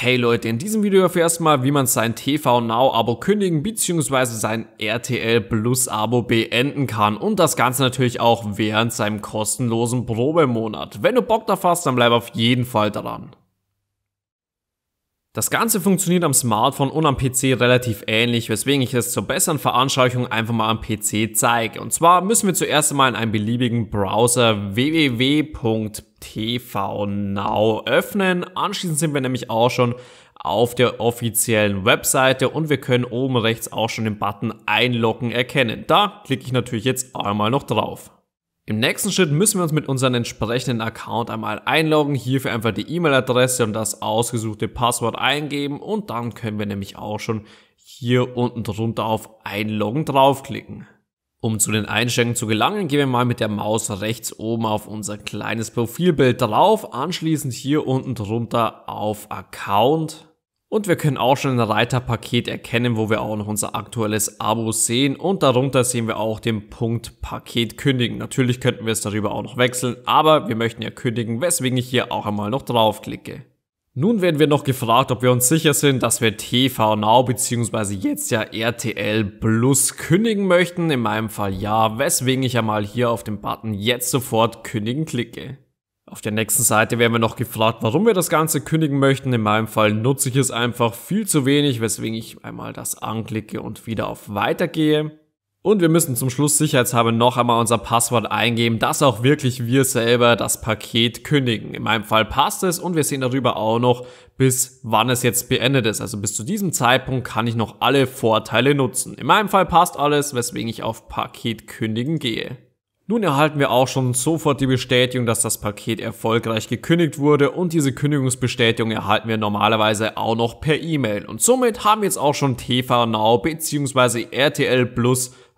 Hey Leute, in diesem Video erfährst du mal, wie man sein TV Now Abo kündigen bzw. sein RTL Plus Abo beenden kann und das Ganze natürlich auch während seinem kostenlosen Probemonat. Wenn du Bock drauf hast, dann bleib auf jeden Fall dran. Das Ganze funktioniert am Smartphone und am PC relativ ähnlich, weswegen ich es zur besseren Veranschaulichung einfach mal am PC zeige. Und zwar müssen wir zuerst einmal in einen beliebigen Browser www TV Now öffnen. Anschließend sind wir nämlich auch schon auf der offiziellen Webseite und wir können oben rechts auch schon den Button Einloggen erkennen. Da klicke ich natürlich jetzt einmal noch drauf. Im nächsten Schritt müssen wir uns mit unserem entsprechenden Account einmal einloggen, hierfür einfach die E-Mail-Adresse und das ausgesuchte Passwort eingeben und dann können wir nämlich auch schon hier unten drunter auf Einloggen draufklicken. Um zu den Einstellungen zu gelangen, gehen wir mal mit der Maus rechts oben auf unser kleines Profilbild drauf, anschließend hier unten drunter auf Account. Und wir können auch schon ein Reiterpaket erkennen, wo wir auch noch unser aktuelles Abo sehen und darunter sehen wir auch den Punkt Paket kündigen. Natürlich könnten wir es darüber auch noch wechseln, aber wir möchten ja kündigen, weswegen ich hier auch einmal noch draufklicke. Nun werden wir noch gefragt, ob wir uns sicher sind, dass wir TV Now bzw. jetzt ja RTL Plus kündigen möchten. In meinem Fall ja, weswegen ich ja mal hier auf den Button jetzt sofort kündigen klicke. Auf der nächsten Seite werden wir noch gefragt, warum wir das Ganze kündigen möchten. In meinem Fall nutze ich es einfach viel zu wenig, weswegen ich einmal das anklicke und wieder auf Weitergehe. Und wir müssen zum Schluss sicherheitshalber noch einmal unser Passwort eingeben, dass auch wirklich wir selber das Paket kündigen. In meinem Fall passt es und wir sehen darüber auch noch, bis wann es jetzt beendet ist. Also bis zu diesem Zeitpunkt kann ich noch alle Vorteile nutzen. In meinem Fall passt alles, weswegen ich auf Paket kündigen gehe. Nun erhalten wir auch schon sofort die Bestätigung, dass das Paket erfolgreich gekündigt wurde und diese Kündigungsbestätigung erhalten wir normalerweise auch noch per E-Mail. Und somit haben wir jetzt auch schon TV Now bzw. RTL Plus